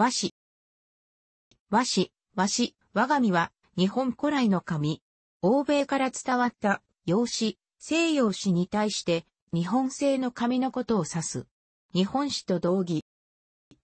和紙。和紙、和紙、和紙は日本古来の紙。欧米から伝わった洋紙、西洋紙に対して日本製の紙のことを指す。日本紙と同義。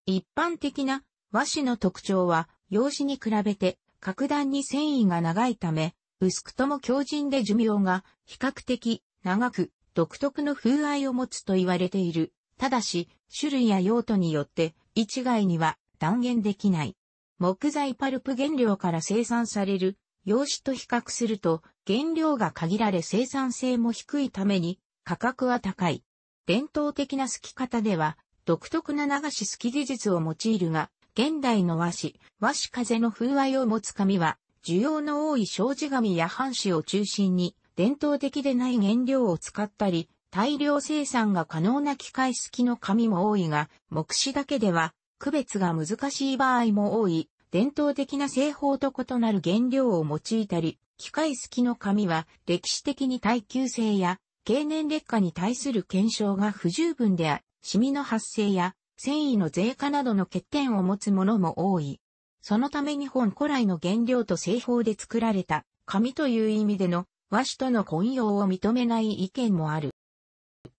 一般的な和紙の特徴は洋紙に比べて格段に繊維が長いため、薄くとも強靭で寿命が比較的長く独特の風合いを持つと言われている。ただし、種類や用途によって一概には断言できない。木材パルプ原料から生産される用紙と比較すると原料が限られ生産性も低いために価格は高い。伝統的なすき方では独特な流しすき技術を用いるが、現代の和紙、和紙風の風合いを持つ紙は、需要の多い障子紙や半紙を中心に、伝統的でない原料を使ったり、大量生産が可能な機械式の紙も多いが、目視だけでは区別が難しい場合も多い、伝統的な製法と異なる原料を用いたり、機械好きの紙は歴史的に耐久性や経年劣化に対する検証が不十分であ、シミの発生や繊維の税化などの欠点を持つものも多い。そのため日本古来の原料と製法で作られた紙という意味での和紙との混用を認めない意見もある。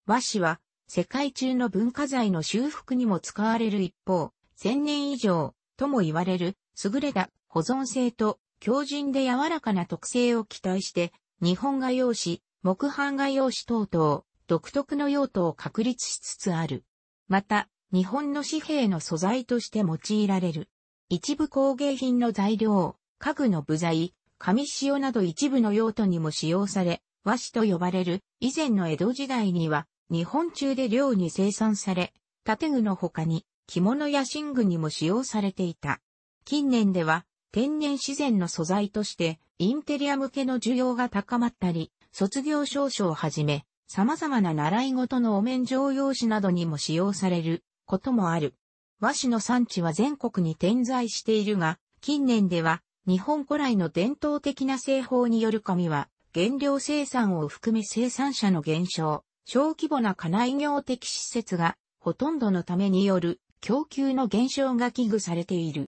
和紙は世界中の文化財の修復にも使われる一方、千年以上とも言われる優れた保存性と強靭で柔らかな特性を期待して、日本画用紙、木版画用紙等々、独特の用途を確立しつつある。また、日本の紙幣の素材として用いられる。一部工芸品の材料、家具の部材、紙塩など一部の用途にも使用され、和紙と呼ばれる以前の江戸時代には日本中で寮に生産され、建具の他に着物や寝具にも使用されていた。近年では天然自然の素材としてインテリア向けの需要が高まったり、卒業証書をはじめ、様々な習い事のお面状用紙などにも使用されることもある。和紙の産地は全国に点在しているが、近年では日本古来の伝統的な製法による紙は原料生産を含め生産者の減少、小規模な家内業的施設がほとんどのためによる供給の減少が危惧されている。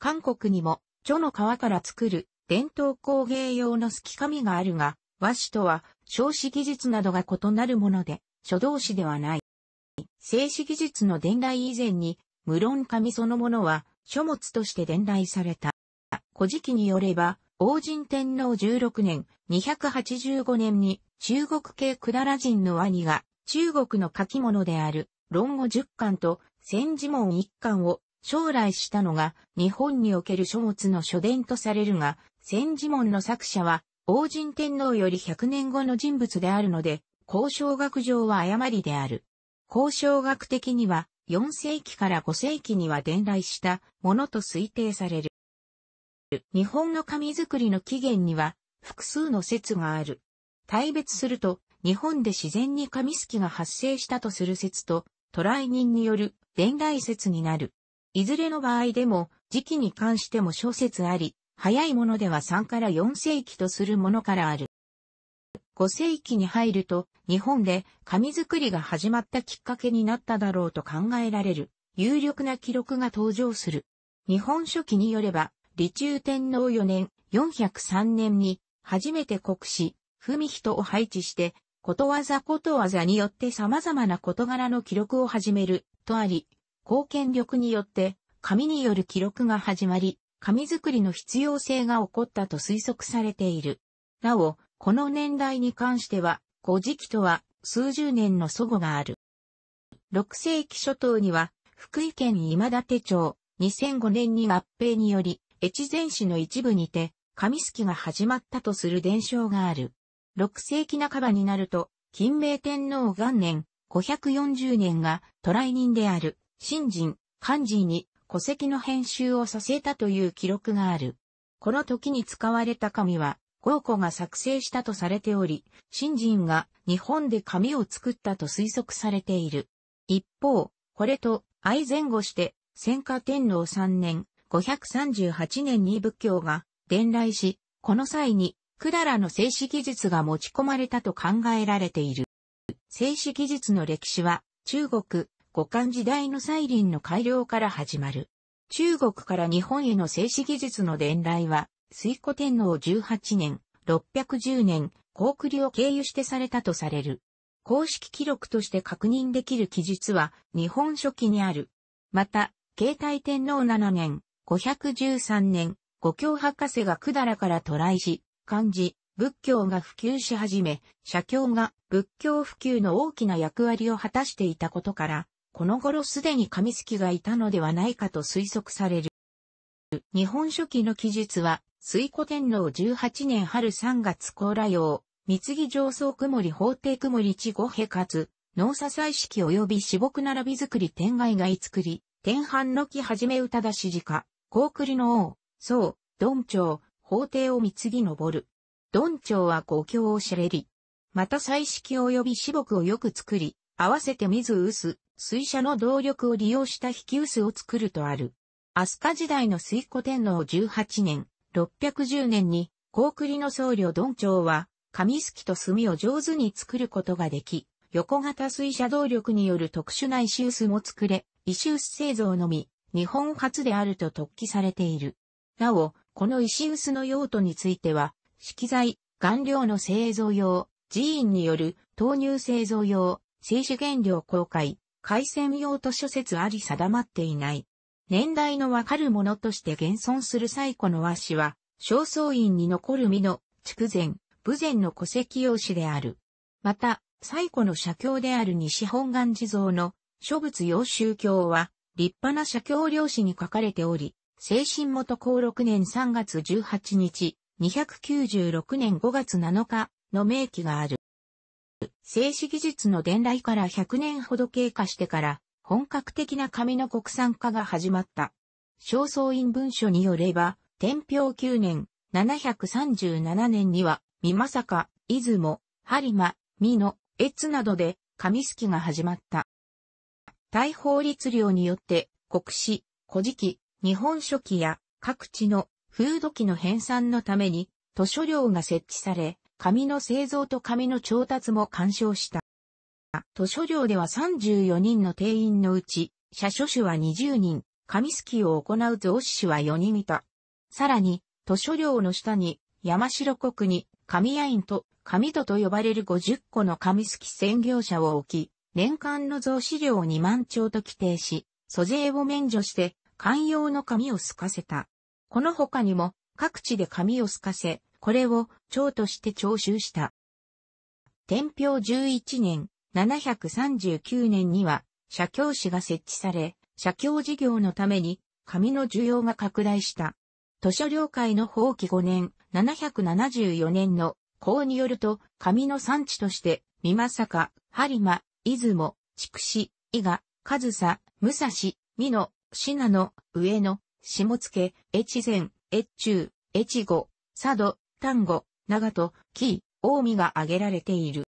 韓国にも、チョの皮から作る伝統工芸用のすき紙があるが、和紙とは少子技術などが異なるもので、書道紙ではない。静止技術の伝来以前に、無論紙そのものは書物として伝来された。古事記によれば、王神天皇16年、285年に中国系くだら人の兄が中国の書き物である論語10巻と千字文1巻を将来したのが日本における書物の書伝とされるが、千字文の作者は王神天皇より100年後の人物であるので、交渉学上は誤りである。交渉学的には4世紀から5世紀には伝来したものと推定される。日本の紙作りの起源には複数の説がある。大別すると、日本で自然に紙すきが発生したとする説と、トライ人による伝来説になる。いずれの場合でも、時期に関しても諸説あり、早いものでは3から4世紀とするものからある。5世紀に入ると、日本で紙作りが始まったきっかけになっただろうと考えられる、有力な記録が登場する。日本書紀によれば、李中天皇4年、403年に、初めて国史、文人を配置して、ことわざことわざによって様々な事柄の記録を始める、とあり、貢献力によって、紙による記録が始まり、紙作りの必要性が起こったと推測されている。なお、この年代に関しては、古事記とは数十年の祖母がある。6世紀初頭には、福井県今立町、2005年に合併により、越前市の一部にて、紙すきが始まったとする伝承がある。6世紀半ばになると、金明天皇元年540年が渡来人である、新人、漢字に戸籍の編集をさせたという記録がある。この時に使われた紙は、豪子が作成したとされており、新人が日本で紙を作ったと推測されている。一方、これと愛前後して、戦火天皇3年、538年に仏教が伝来し、この際に、百済の静止技術が持ち込まれたと考えられている。静止技術の歴史は、中国、五漢時代の再臨の改良から始まる。中国から日本への静止技術の伝来は、水古天皇18年、610年、高句麗を経由してされたとされる。公式記録として確認できる記述は、日本書紀にある。また、慶太天皇7年、513年、五教博士が百済から渡来し、漢字、仏教が普及し始め、社経が仏教普及の大きな役割を果たしていたことから、この頃すでに神好きがいたのではないかと推測される。日本書紀の記述は、水古天皇18年春3月高羅用、三木上層曇り法廷曇り地五平つ、農作祭式及び四木並び作り天外外作り、天半の木はじめ歌だしじか、高栗の王、宋、鈍朝、法廷を貢ぎ登る。鈍朝は公共を知れり。また彩色及び四木をよく作り、合わせて水薄、水車の動力を利用した引き薄を作るとある。飛鳥時代の水古天皇18年、610年に、高栗の僧侶鈍朝は、紙すきと墨を上手に作ることができ、横型水車動力による特殊な石薄も作れ、石薄製造のみ、日本初であると突起されている。なお、この石臼の用途については、色材、顔料の製造用、寺院による豆乳製造用、製紙原料公開、海鮮用と諸説あり定まっていない。年代のわかるものとして現存する最古の和紙は、正倉院に残る美の筑前、武前の戸籍用紙である。また、最古の写経である西本願寺像の諸仏用宗教は、立派な社教漁師に書かれており、精神元高6年3月18日、296年5月7日の明記がある。静止技術の伝来から100年ほど経過してから、本格的な紙の国産化が始まった。正倉院文書によれば、天平9年、737年には、美さか、出雲、播磨、美野、越などで、紙すきが始まった。大法律令によって、国史、古事記、日本書紀や各地の風土記の編纂のために図書料が設置され、紙の製造と紙の調達も干渉した。図書料では34人の定員のうち、社書士は20人、紙すきを行う増士種は4人いた。さらに、図書料の下に、山城国に、紙屋院と、紙戸と呼ばれる50個の紙すき専業者を置き、年間の増資料を2万兆と規定し、租税を免除して、寛容の紙を透かせた。この他にも、各地で紙を透かせ、これを町として徴収した。天平11年、739年には、社協士が設置され、社協事業のために、紙の需要が拡大した。図書了界の放棄5年、774年の、公によると、紙の産地として、美作、播磨、出雲、筑紫、伊賀、上総、武蔵、美濃、信濃、上野、下野、越前、越中、越後、佐渡、丹後、長戸、紀伊、近江が挙げられている。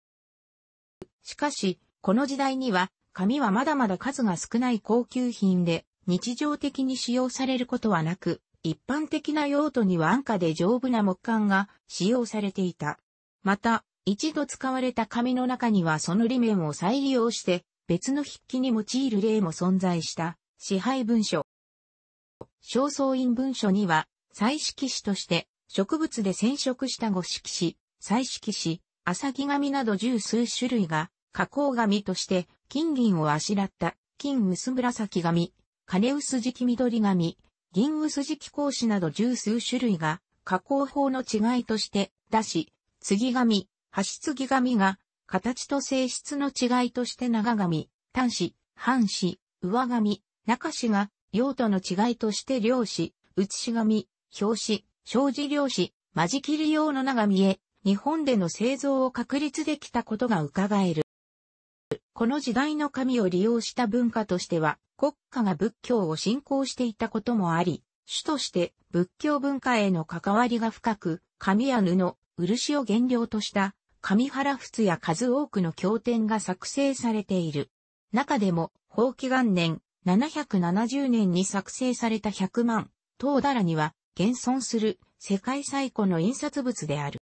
しかし、この時代には、紙はまだまだ数が少ない高級品で、日常的に使用されることはなく、一般的な用途には安価で丈夫な木管が使用されていた。また、一度使われた紙の中にはその裏面を再利用して別の筆記に用いる例も存在した支配文書。正燥印文書には、彩色紙として植物で染色した五色紙、彩色紙、浅木紙など十数種類が加工紙として金銀をあしらった金薄紫紙、金薄磁気緑紙、銀薄磁気格子など十数種類が加工法の違いとして出し、継ぎ紙、発出木紙が、形と性質の違いとして長紙、端子、半紙、上紙、中紙が、用途の違いとして量子、写し紙、表紙、障子量子、間仕切り用の長紙へ、日本での製造を確立できたことが伺える。この時代の紙を利用した文化としては、国家が仏教を信仰していたこともあり、主として仏教文化への関わりが深く、紙や布、漆を原料とした上原仏や数多くの経典が作成されている。中でも、法規元年、770年に作成された100万、東だらには、現存する世界最古の印刷物である。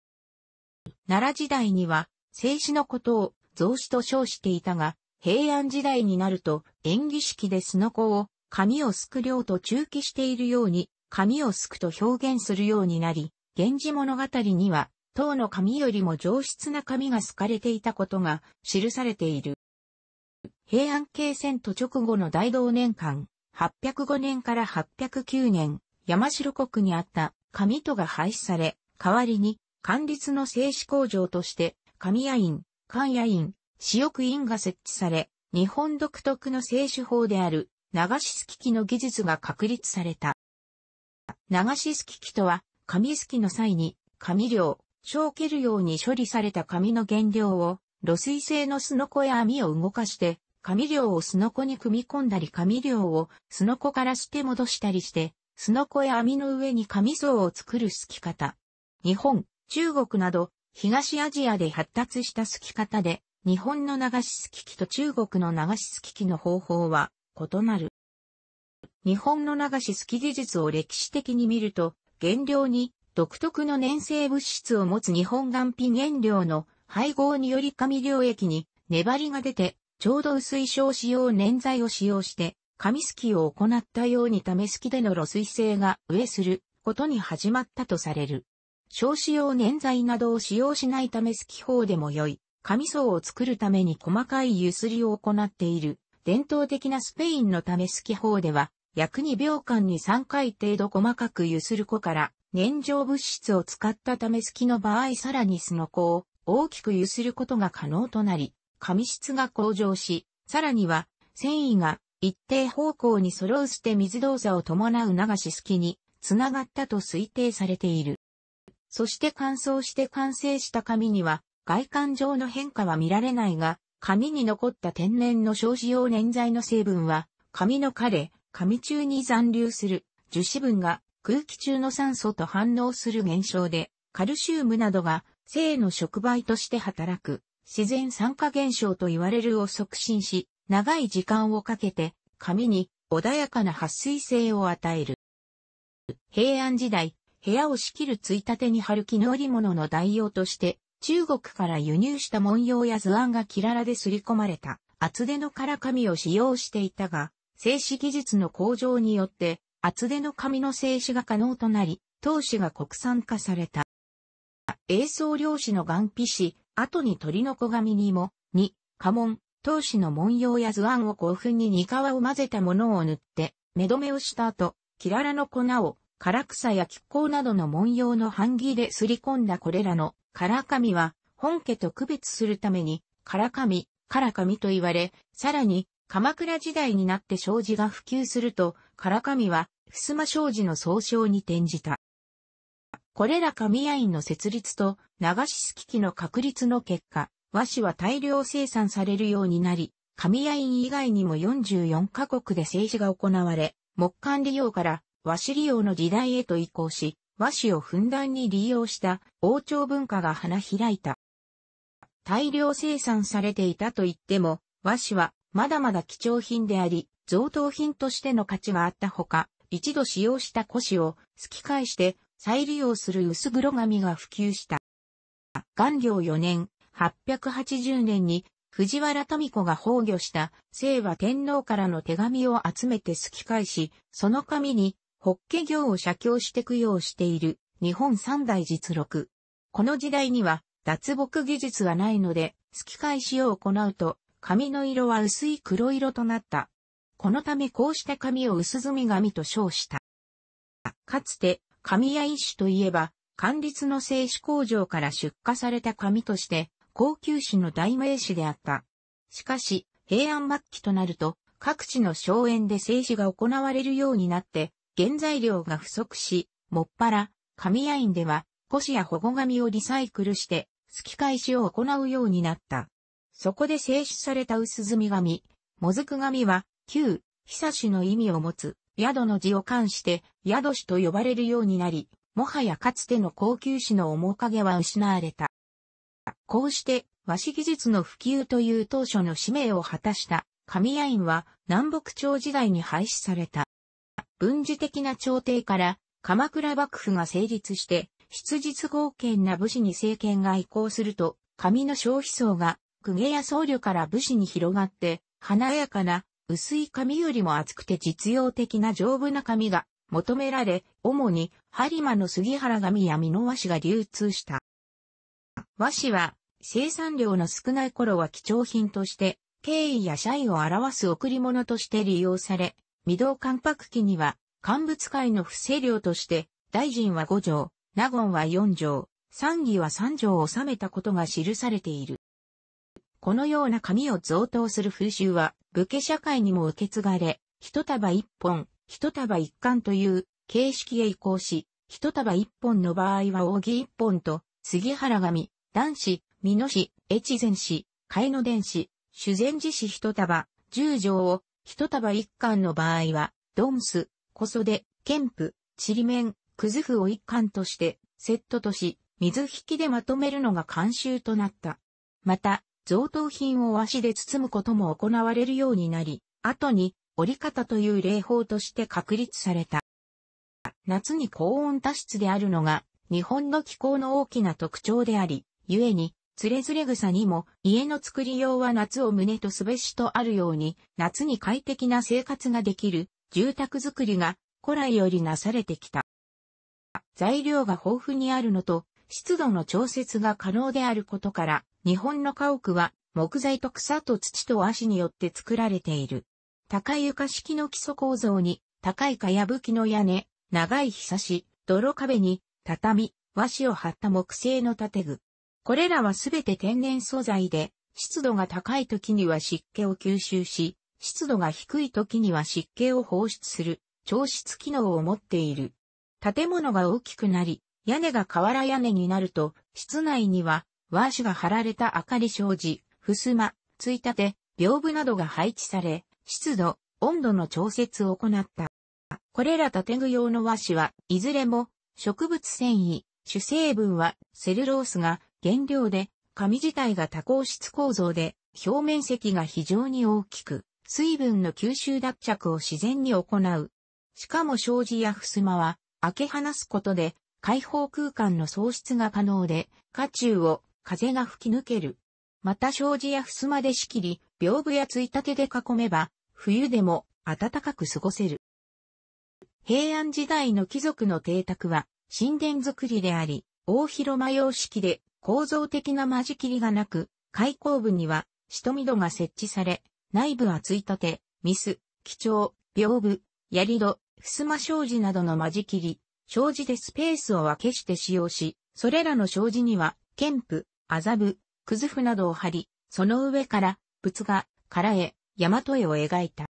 奈良時代には、静止のことを造紙と称していたが、平安時代になると、演技式でスノコを、紙をすく量と中期しているように、紙をすくと表現するようになり、源氏物語には、当の紙よりも上質な紙が好かれていたことが記されている。平安京遷都直後の大同年間、805年から809年、山城国にあった紙戸が廃止され、代わりに、管立の製紙工場として、紙屋院、官屋院、私欲院が設置され、日本独特の製紙法である、流しすき機の技術が確立された。流しすき機とは、紙すきの際に、紙料、小切るように処理された紙の原料を、露水性のすのこや網を動かして、紙量をすのこに組み込んだり紙量をすのこから捨て戻したりして、すのこや網の上に紙層を作るすき方。日本、中国など、東アジアで発達したすき方で、日本の流しすき機と中国の流しすき機の方法は異なる。日本の流しすき技術を歴史的に見ると、原料に独特の粘性物質を持つ日本岩品原料の配合により紙領液に粘りが出て、ちょうど薄い小使用粘剤を使用して、紙すきを行ったように試すきでの露水性が上することに始まったとされる。小使用粘剤などを使用しないためすき法でも良い、紙層を作るために細かいゆすりを行っている。伝統的なスペインの試すき法では、約2秒間に3回程度細かくゆする子から、燃焼物質を使ったため隙の場合さらにスの子を大きく揺することが可能となり、紙質が向上し、さらには繊維が一定方向に揃う捨て水動作を伴う流し隙につながったと推定されている。そして乾燥して完成した紙には外観上の変化は見られないが、紙に残った天然の消費用粘剤の成分は、紙の枯れ、紙中に残留する樹脂分が空気中の酸素と反応する現象で、カルシウムなどが生の触媒として働く自然酸化現象と言われるを促進し、長い時間をかけて髪に穏やかな撥水性を与える。平安時代、部屋を仕切るついたてに貼る木の織物の代用として、中国から輸入した文様や図案がキララで刷り込まれた厚手の唐紙を使用していたが、静止技術の向上によって厚手の紙の静止が可能となり、闘志が国産化された。映像漁師の岩皮紙、後に鳥の子紙にも、に、家紋、闘志の文様や図案を興奮に煮皮を混ぜたものを塗って、目止めをした後、キララの粉を、唐草や亀甲などの文様の版木ですり込んだこれらの唐紙は、本家と区別するために、唐紙、唐紙と言われ、さらに、鎌倉時代になって障子が普及すると、唐紙は、襖商事の総称に転じた。これら紙屋院の設立と流しすき機の確立の結果、和紙は大量生産されるようになり、紙屋院以外にも44カ国で製紙が行われ、木管利用から和紙利用の時代へと移行し、和紙をふんだんに利用した王朝文化が花開いた。大量生産されていたと言っても、和紙はまだまだ貴重品であり、贈答品としての価値があったほか、一度使用した古紙を、すき返して、再利用する薄黒紙が普及した。元領4年、880年に、藤原民子が崩御した、清和天皇からの手紙を集めてすき返し、その紙に、法華経を写経して供養している、日本三大実録。この時代には、脱木技術はないので、すき返しを行うと、紙の色は薄い黒色となった。このためこうした紙を薄墨紙と称した。かつて、紙屋一種といえば、管理の製紙工場から出荷された紙として、高級紙の代名詞であった。しかし、平安末期となると、各地の荘園で製紙が行われるようになって、原材料が不足し、もっぱら、紙屋院では、古紙や保護紙をリサイクルして、付き返しを行うようになった。そこで製紙された薄墨紙、もずく紙は、旧、久しの意味を持つ、宿の字を冠して、宿氏と呼ばれるようになり、もはやかつての高級氏の面影は失われた。こうして、和紙技術の普及という当初の使命を果たした、神谷院は南北朝時代に廃止された。軍事的な朝廷から鎌倉幕府が成立して、質実合憲な武士に政権が移行すると、紙の消費層が公家や僧侶から武士に広がって、華やかな薄い紙よりも厚くて実用的な丈夫な紙が求められ、主に播磨の杉原紙や美濃和紙が流通した。和紙は生産量の少ない頃は貴重品として、敬意や謝意を表す贈り物として利用され、未堂関白期には、乾物会の不正量として、大臣は五条、納言は四条、三義は三条を収めたことが記されている。このような紙を贈答する風習は、武家社会にも受け継がれ、一束一本、一束一貫という形式へ移行し、一束一本の場合は扇一本と、杉原紙、男子、美濃市、越前市、海野伝市、修善寺市一束、十条を、一束一貫の場合は、ドンス、小袖、剣プ、ちりめん、くずふを一貫として、セットとし、水引きでまとめるのが慣習となった。また、贈答品を和紙で包むことも行われるようになり、後に折り方という礼法として確立された。夏に高温多湿であるのが日本の気候の大きな特徴であり、故に、つれづれ草にも家の作りようは夏を胸とすべしとあるように、夏に快適な生活ができる住宅作りが古来よりなされてきた。材料が豊富にあるのと、湿度の調節が可能であることから、日本の家屋は木材と草と土と足によって作られている。高い床式の基礎構造に、高いかやぶきの屋根、長いひさし、泥壁に、畳、和紙を張った木製の建具。これらはすべて天然素材で、湿度が高い時には湿気を吸収し、湿度が低い時には湿気を放出する、調湿機能を持っている。建物が大きくなり、屋根が瓦屋根になると、室内には和紙が貼られた明かり障子、襖、ついたて、屏風などが配置され、湿度、温度の調節を行った。これら建具用の和紙は、いずれも植物繊維、主成分はセルロースが原料で、紙自体が多孔質構造で、表面積が非常に大きく、水分の吸収脱着を自然に行う。しかも障子や襖は、開け放すことで、開放空間の創出が可能で、家中を風が吹き抜ける。また障子や襖で仕切り、屏風やついたてで囲めば、冬でも暖かく過ごせる。平安時代の貴族の邸宅は、神殿作りであり、大広間様式で構造的な間仕切りがなく、開口部には、仕留戸が設置され、内部はついたて、ミス、基調、屏風、槍戸、襖障子などの間仕切り、障子でスペースを分けして使用し、それらの障子には、剣布、麻布、くずふなどを貼り、その上から、仏画、唐絵、大和絵を描いた。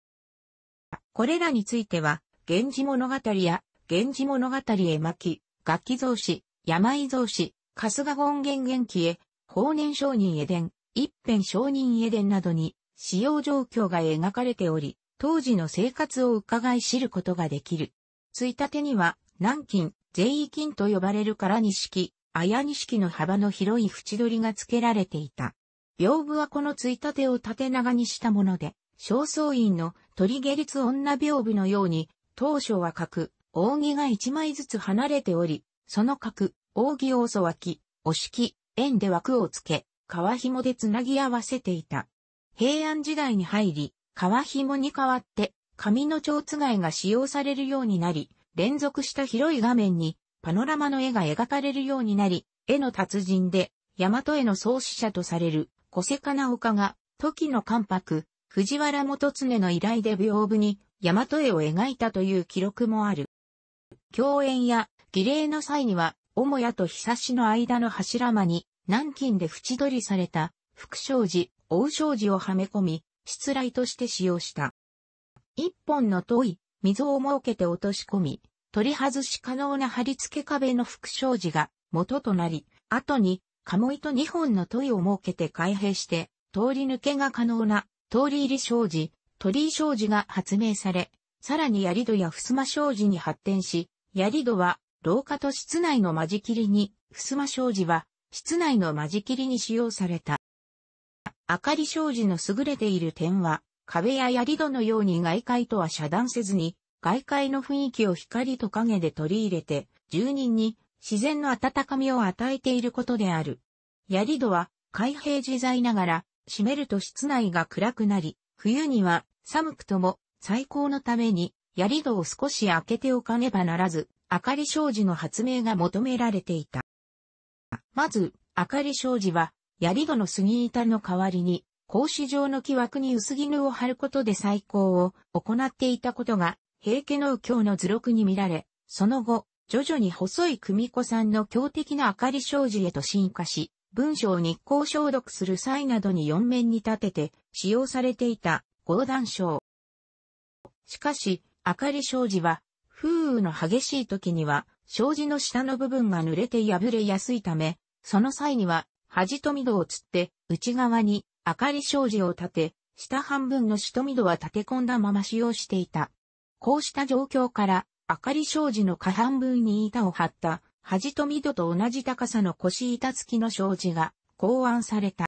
これらについては、源氏物語や、源氏物語絵巻、楽器造詞、山井造詞、春日権現元気へ、法年商人絵伝、一辺商人絵伝などに、使用状況が描かれており、当時の生活を伺い知ることができる。ついたてには、南京、税位金と呼ばれるから錦、綾錦の幅の広い縁取りが付けられていた。屏風はこのついたてを縦長にしたもので、正倉院の鳥下律女屏風のように、当初は角、扇が一枚ずつ離れており、その角、扇をそき、押し木、円で枠をつけ、革紐でつなぎ合わせていた。平安時代に入り、革紐に代わって、紙の蝶つがいが使用されるようになり、連続した広い画面にパノラマの絵が描かれるようになり、絵の達人で、大和絵の創始者とされる、小瀬かな丘が、時の関白、藤原元常の依頼で屏風に、大和絵を描いたという記録もある。共演や儀礼の際には、母屋と久しの間の柱間に、南京で縁取りされた、福生寺、大生寺をはめ込み、失礼として使用した。一本の遠い溝を設けて落とし込み、取り外し可能な貼り付け壁の副障子が元となり、後に鴨糸2本の問いを設けて開閉して、通り抜けが可能な通り入り障子、鳥居障子が発明され、さらに槍戸や襖障子に発展し、槍戸は廊下と室内の間仕切りに、襖障子は室内の間仕切りに使用された。明かり障子の優れている点は、壁や槍戸のように外界とは遮断せずに、外界の雰囲気を光と影で取り入れて、住人に自然の温かみを与えていることである。槍戸は開閉自在ながら、閉めると室内が暗くなり、冬には寒くとも最高のために槍戸を少し開けておかねばならず、明かり障子の発明が求められていた。まず、明かり障子は、槍戸の杉板の代わりに、格子状の木枠に薄絹を貼ることで再興を行っていたことが平家の右京の図録に見られ、その後、徐々に細い久美子さんの強敵な明かり障子へと進化し、文章を日光消毒する際などに四面に立てて使用されていた合談章。しかし、明かり障子は、風雨の激しい時には、障子の下の部分が濡れて破れやすいため、その際には、端と緑をつって、内側に明かり障子を立て、下半分の下緑は立て込んだまま使用していた。こうした状況から、明かり障子の下半分に板を張った、端と緑と同じ高さの腰板付きの障子が考案された。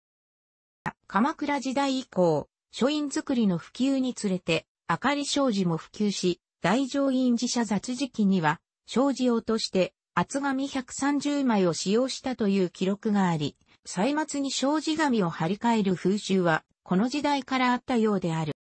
鎌倉時代以降、書院作りの普及につれて、明かり障子も普及し、大乗院寺社雑時期には、障子用として厚紙130枚を使用したという記録があり、歳末に障子紙を張り替える風習は、この時代からあったようである。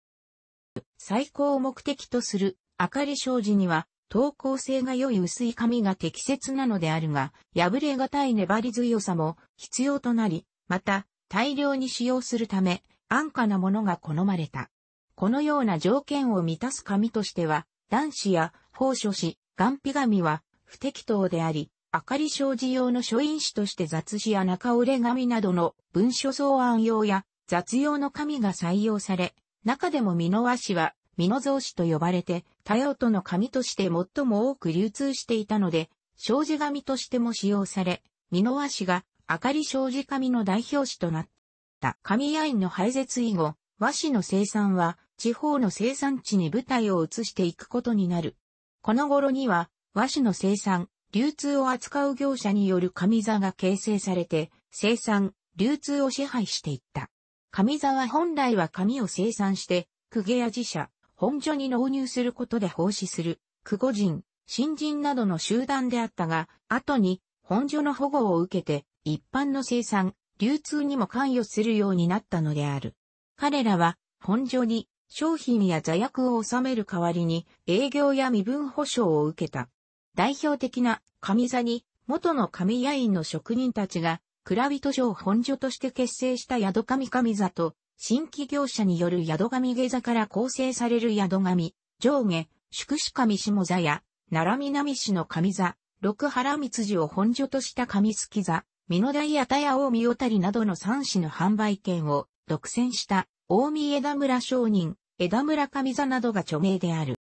最高を目的とする明かり障子には、等高性が良い薄い紙が適切なのであるが、破れがたい粘り強さも必要となり、また、大量に使用するため、安価なものが好まれた。このような条件を満たす紙としては、男子や宝書紙、岩皮紙は不適当であり、明かり障子用の書印紙として雑誌や中折れ紙などの文書草案用や雑用の紙が採用され、中でも美濃和紙は美濃造紙と呼ばれて、多用途の紙として最も多く流通していたので、障子紙としても使用され、美濃和紙が明かり障子紙の代表紙となった。紙屋インの廃絶以後、和紙の生産は地方の生産地に舞台を移していくことになる。この頃には和紙の生産、流通を扱う業者による紙座が形成されて、生産、流通を支配していった。紙座は本来は紙を生産して、公家や自社、本所に納入することで奉仕する、久保人、新人などの集団であったが、後に本所の保護を受けて一般の生産、流通にも関与するようになったのである。彼らは本所に商品や座薬を納める代わりに営業や身分保障を受けた。代表的な上座に元の神屋院の職人たちが蔵人を本所として結成した宿神神座と新規業者による宿神下座から構成される宿神、上下、宿主神下座や、奈良南市の神座、六原光寺を本所とした神月座、美野台屋田屋大見小谷などの三市の販売権を独占した大見枝村商人、枝村神座などが著名である。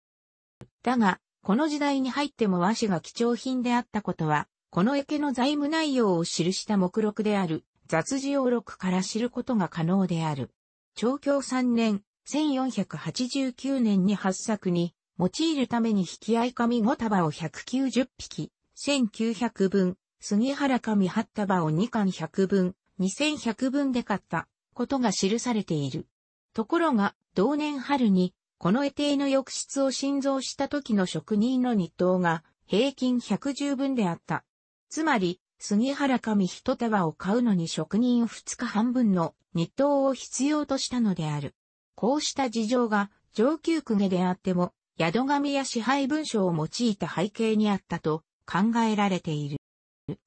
だが、この時代に入っても和紙が貴重品であったことは、この池の財務内容を記した目録である雑事要録から知ることが可能である。長教3年、1489年に八作に、用いるために引き合い紙5束を190匹、1900分、杉原紙8束を2巻100分、2100分で買ったことが記されている。ところが、同年春に、この絵帝の浴室を新造した時の職人の日当が平均110分であった。つまり、杉原紙一束を買うのに職人2日半分の日当を必要としたのである。こうした事情が上級公家であっても、宿紙や支配文書を用いた背景にあったと考えられている。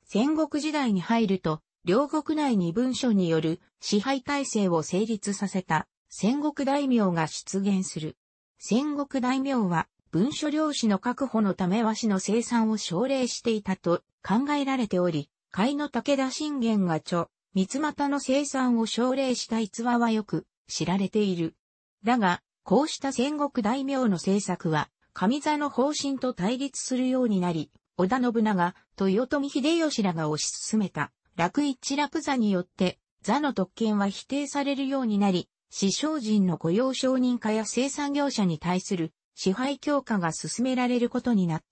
戦国時代に入ると、両国内に文書による支配体制を成立させた戦国大名が出現する。戦国大名は文書領主の確保のため和紙の生産を奨励していたと考えられており、甲斐の武田信玄が著三股の生産を奨励した逸話はよく知られている。だが、こうした戦国大名の政策は、上座の方針と対立するようになり、織田信長、豊臣秀吉らが推し進めた、楽一楽座によって、座の特権は否定されるようになり、死傷人の雇用承認化や生産業者に対する支配強化が進められることになっ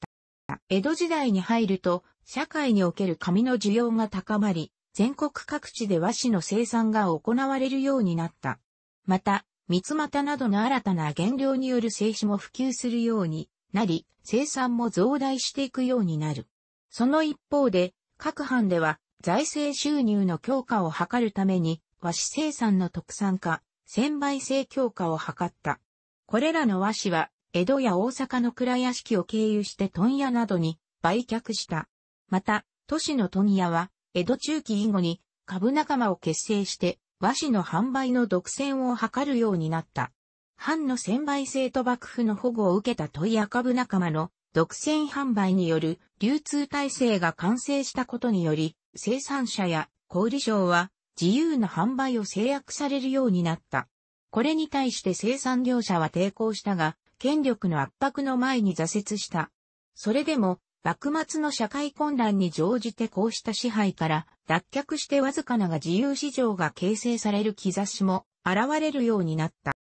た。江戸時代に入ると、社会における紙の需要が高まり、全国各地で和紙の生産が行われるようになった。また、三つ股などの新たな原料による製紙も普及するようになり、生産も増大していくようになる。その一方で、各藩では財政収入の強化を図るために、和紙生産の特産化、専売制強化を図った。これらの和紙は、江戸や大阪の蔵屋敷を経由して問屋などに売却した。また、都市の問屋は、江戸中期以後に株仲間を結成して和紙の販売の独占を図るようになった。藩の専売制と幕府の保護を受けた問屋株仲間の独占販売による流通体制が完成したことにより、生産者や小売商は自由な販売を制約されるようになった。これに対して生産業者は抵抗したが、権力の圧迫の前に挫折した。それでも、幕末の社会混乱に乗じてこうした支配から脱却してわずかなが自由市場が形成される兆しも現れるようになった。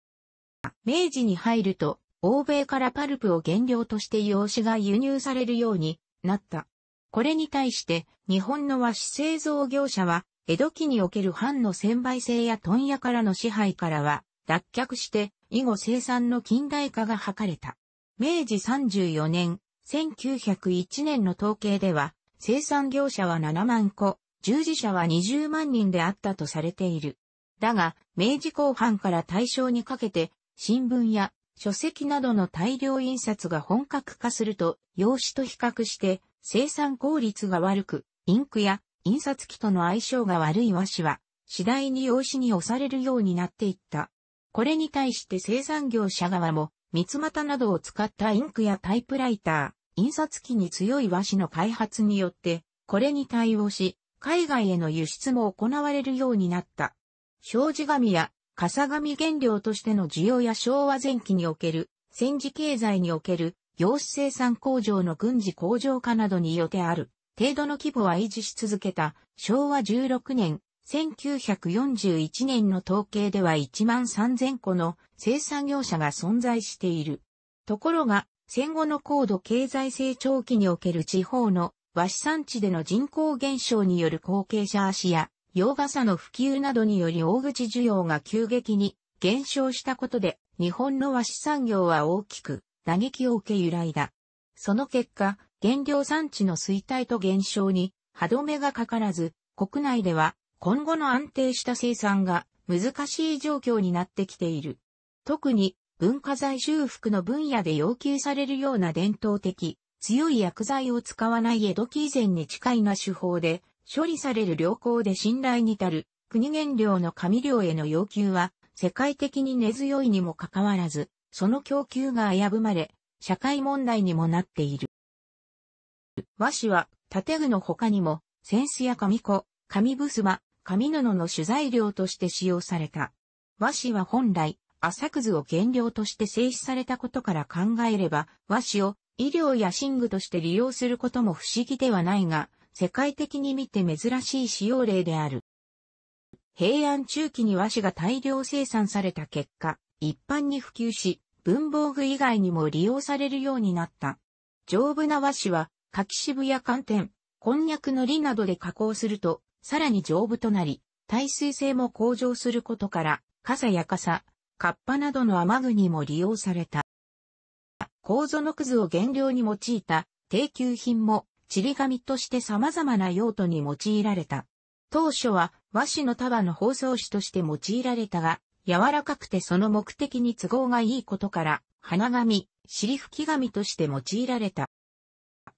明治に入ると、欧米からパルプを原料として用紙が輸入されるようになった。これに対して日本の和紙製造業者は江戸期における藩の専売制や問屋からの支配からは脱却して以後生産の近代化が図れた。明治34年、1901年の統計では、生産業者は7万個、従事者は20万人であったとされている。だが、明治後半から大正にかけて、新聞や書籍などの大量印刷が本格化すると、用紙と比較して生産効率が悪く、インクや印刷機との相性が悪い和紙は、次第に用紙に押されるようになっていった。これに対して生産業者側も、三股などを使ったインクやタイプライター、印刷機に強い和紙の開発によって、これに対応し、海外への輸出も行われるようになった。障子紙や笠紙原料としての需要や昭和前期における戦時経済における洋紙生産工場の軍事工場化などによってある程度の規模は維持し続けた昭和16年1941年の統計では1万3000個の生産業者が存在している。ところが戦後の高度経済成長期における地方の和紙産地での人口減少による後継者足や洋傘の普及などにより大口需要が急激に減少したことで日本の和紙産業は大きく打撃を受け揺らいだ。その結果、原料産地の衰退と減少に歯止めがかからず、国内では今後の安定した生産が難しい状況になってきている。特に文化財修復の分野で要求されるような伝統的、強い薬剤を使わない江戸期以前に近いな手法で、処理される良好で信頼に足る、国原料の紙量への要求は、世界的に根強いにもかかわらず、その供給が危ぶまれ、社会問題にもなっている。和紙は、建具の他にも、扇子や紙子、紙ふすま、紙布の取材料として使用された。和紙は本来、浅くずを原料として製止されたことから考えれば、和紙を医療や寝具として利用することも不思議ではないが、世界的に見て珍しい使用例である。平安中期に和紙が大量生産された結果、一般に普及し、文房具以外にも利用されるようになった。丈夫な和紙は、柿渋や寒天、こんにゃくのりなどで加工すると、さらに丈夫となり、耐水性も向上することから、傘や傘、カッパなどの雨具にも利用された。構造のくずを原料に用いた低級品も、ちり紙として様々な用途に用いられた。当初は和紙の束の包装紙として用いられたが、柔らかくてその目的に都合がいいことから、花紙、尻吹き紙として用いられた。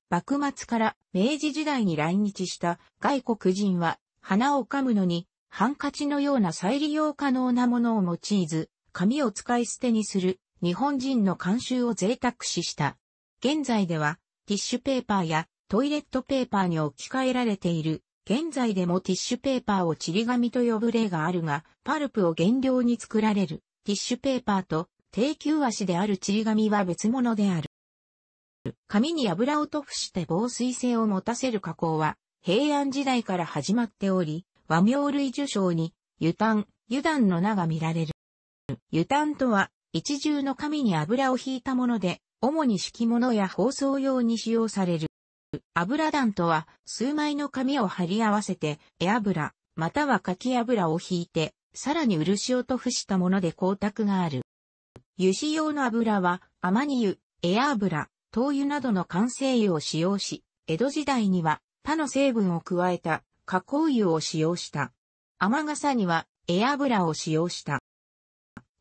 幕末から明治時代に来日した外国人は、花を噛むのに、ハンカチのような再利用可能なものを用いず、紙を使い捨てにする日本人の慣習を贅沢視した。現在ではティッシュペーパーやトイレットペーパーに置き換えられている。現在でもティッシュペーパーをちり紙と呼ぶ例があるが、パルプを原料に作られるティッシュペーパーと低級足であるちり紙は別物である。紙に油を塗布して防水性を持たせる加工は平安時代から始まっており、和名類受賞に油断、油断の名が見られる。油炭とは、一重の紙に油を引いたもので、主に敷物や包装用に使用される。油弾とは、数枚の紙を貼り合わせて、絵油、または書き油を引いて、さらに漆を塗布したもので光沢がある。油脂用の油は、甘煮油、エア油、灯油などの完成油を使用し、江戸時代には他の成分を加えた加工油を使用した。雨傘にはエア油を使用した。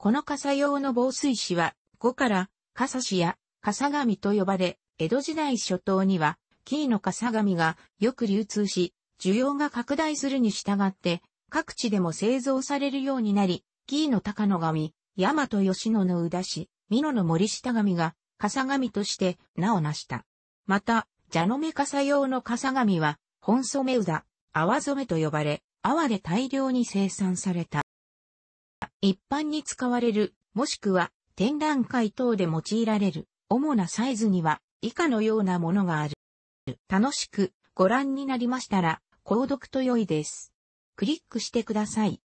この傘用の防水紙は、5から傘紙や傘紙と呼ばれ、江戸時代初頭には、キーの傘紙がよく流通し、需要が拡大するに従って、各地でも製造されるようになり、キーの高野紙、大和吉野の宇田市、美濃の森下紙が、傘紙として名を成した。また、蛇の目傘用の傘紙は、本染宇田、泡染と呼ばれ、泡で大量に生産された。一般に使われる、もしくは展覧会等で用いられる、主なサイズには以下のようなものがある。楽しくご覧になりましたら、購読と良いです。クリックしてください。